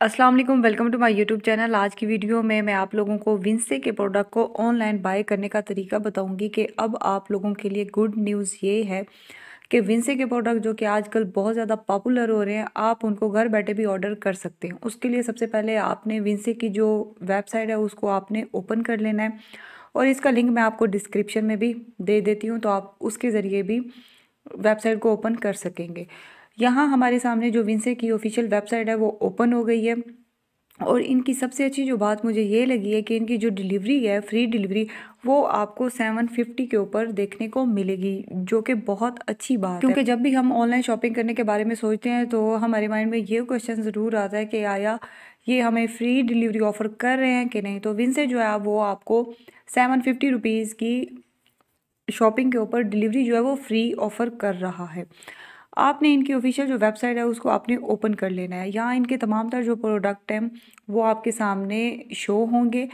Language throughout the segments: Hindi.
अस्सलाम वालेकुम welcome to my YouTube channel आज की वीडियो में मैं आप लोगों को विंसे के प्रोडक्ट को ऑनलाइन बाय करने का तरीका बताऊंगी कि अब आप लोगों के लिए गुड न्यूज़ ये है कि विंसे के प्रोडक्ट जो कि आजकल बहुत ज़्यादा पॉपुलर हो रहे हैं आप उनको घर बैठे भी ऑर्डर कर सकते हैं उसके लिए सबसे पहले आपने विंसे की जो वेबसाइट है उसको आपने ओपन कर लेना है और इसका लिंक मैं आपको डिस्क्रिप्शन में भी दे देती हूँ तो आप उसके ज़रिए भी वेबसाइट को ओपन कर सकेंगे यहाँ हमारे सामने जो विंसे की ऑफिशियल वेबसाइट है वो ओपन हो गई है और इनकी सबसे अच्छी जो बात मुझे ये लगी है कि इनकी जो डिलीवरी है फ्री डिलीवरी वो आपको सेवन फिफ्टी के ऊपर देखने को मिलेगी जो कि बहुत अच्छी बात क्योंकि है क्योंकि जब भी हम ऑनलाइन शॉपिंग करने के बारे में सोचते हैं तो हमारे माइंड में ये क्वेश्चन ज़रूर आता है कि आया ये हमें फ्री डिलीवरी ऑफ़र कर रहे हैं कि नहीं तो विंसे जो है वो आपको सेवन फिफ्टी रुपीज़ की शॉपिंग के ऊपर डिलीवरी जो है वो फ्री ऑफ़र कर रहा है आपने इनकी ऑफिशियल जो वेबसाइट है उसको आपने ओपन कर लेना है यहाँ इनके तमाम तर जो प्रोडक्ट हैं वो आपके सामने शो होंगे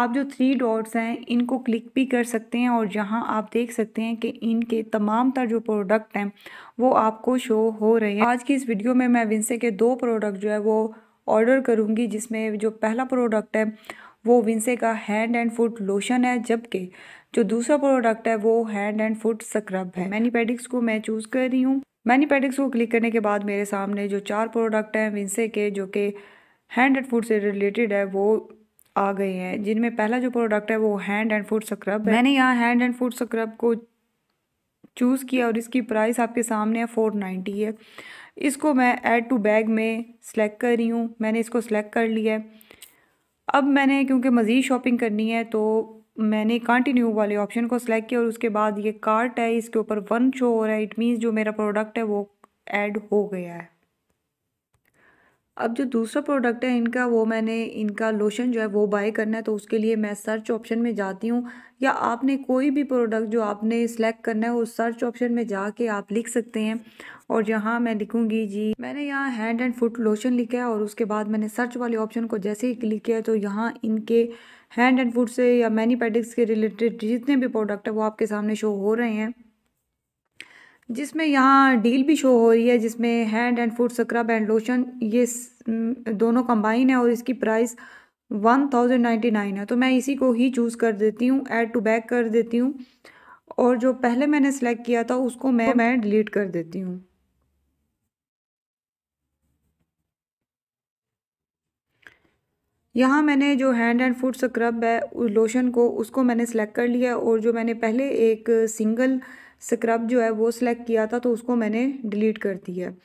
आप जो थ्री डॉट्स हैं इनको क्लिक भी कर सकते हैं और जहाँ आप देख सकते हैं कि इनके तमाम तर जो प्रोडक्ट हैं वो आपको शो हो रहे हैं आज की इस वीडियो में मैं विंसे के दो प्रोडक्ट जो है वो ऑर्डर करूँगी जिसमें जो पहला प्रोडक्ट है वो विंसे का हैंड एंड फुट लोशन है जबकि जो दूसरा प्रोडक्ट है वो हैंड एंड फुट स्क्रब है मैनी पैडिक्स को मैं चूज़ कर रही हूँ मैनी को क्लिक करने के बाद मेरे सामने जो चार प्रोडक्ट हैं विंसे के जो कि हैंड एंड फुट से रिलेटेड है वो आ गए हैं जिनमें पहला जो प्रोडक्ट है वो हैंड एंड फुट स्क्रब मैंने यहाँ हैंड एंड फुट स्क्रब को चूज़ किया और इसकी प्राइस आपके सामने है फोर नाइन्टी है इसको मैं ऐड टू बैग में सेलेक्ट कर रही हूँ मैंने इसको सेलेक्ट कर लिया है अब मैंने क्योंकि मज़ीद शॉपिंग करनी है तो मैंने कंटिन्यू वाले ऑप्शन को सिलेक्ट किया और उसके बाद ये कार्ट है इसके ऊपर वन शो हो रहा है इट मीन्स जो मेरा प्रोडक्ट है वो ऐड हो गया है अब जो दूसरा प्रोडक्ट है इनका वो मैंने इनका लोशन जो है वो बाय करना है तो उसके लिए मैं सर्च ऑप्शन में जाती हूँ या आपने कोई भी प्रोडक्ट जो आपने सेलेक्ट करना है वो सर्च ऑप्शन में जाके आप लिख सकते हैं और यहाँ मैं लिखूँगी जी मैंने यहाँ हैंड एंड फुट लोशन लिखा है और उसके बाद मैंने सर्च वाले ऑप्शन को जैसे ही क्लिक किया तो यहाँ इनके हैंड एंड फुट से या मैनी पैडिक्स के रिलेटेड जितने भी प्रोडक्ट है वो आपके सामने शो हो रहे हैं जिसमें यहाँ डील भी शो हो रही है जिसमें hand and foot scrub and lotion ये दोनों कंबाइन है और इसकी price one thousand ninety nine है तो मैं इसी को ही चूज़ कर देती हूँ ऐड टू बैक कर देती हूँ और जो पहले मैंने सेलेक्ट किया था उसको मैं मैं डिलीट कर देती हूँ यहाँ मैंने जो हैंड एंड फुट स्क्रब है लोशन को उसको मैंने सेलेक्ट कर लिया और जो मैंने पहले एक सिंगल स्क्रब जो है वो सिलेक्ट किया था तो उसको मैंने डिलीट कर दी है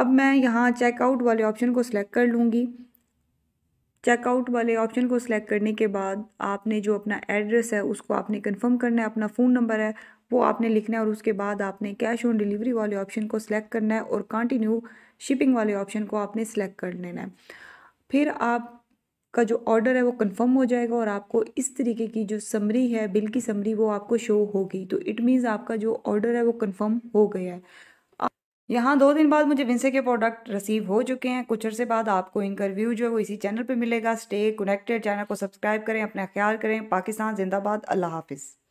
अब मैं यहाँ चेकआउट वाले ऑप्शन को सिलेक्ट कर लूँगी चेकआउट वाले ऑप्शन को सिलेक्ट करने के बाद आपने जो अपना एड्रेस है उसको आपने कंफर्म करना है अपना फ़ोन नंबर है वो आपने लिखना है और उसके बाद आपने कैश ऑन डिलीवरी वाले ऑप्शन को सिलेक्ट करना है और कंटिन्यू शिपिंग वाले ऑप्शन को आपने सेलेक्ट कर लेना है फिर आप का जो ऑर्डर है वो कंफर्म हो जाएगा और आपको इस तरीके की जो समरी है बिल की समरी वो आपको शो होगी तो इट मीन्स आपका जो ऑर्डर है वो कंफर्म हो गया है यहाँ दो दिन बाद मुझे विंसे के प्रोडक्ट रिसीव हो चुके हैं कुछ अरसे बाद आपको इनका रिव्यू जो है वो इसी चैनल पे मिलेगा स्टे कनेक्टेड चैनल को सब्सक्राइब करें अपना ख्याल करें पाकिस्तान जिंदाबाद अल्लाह हाफिज़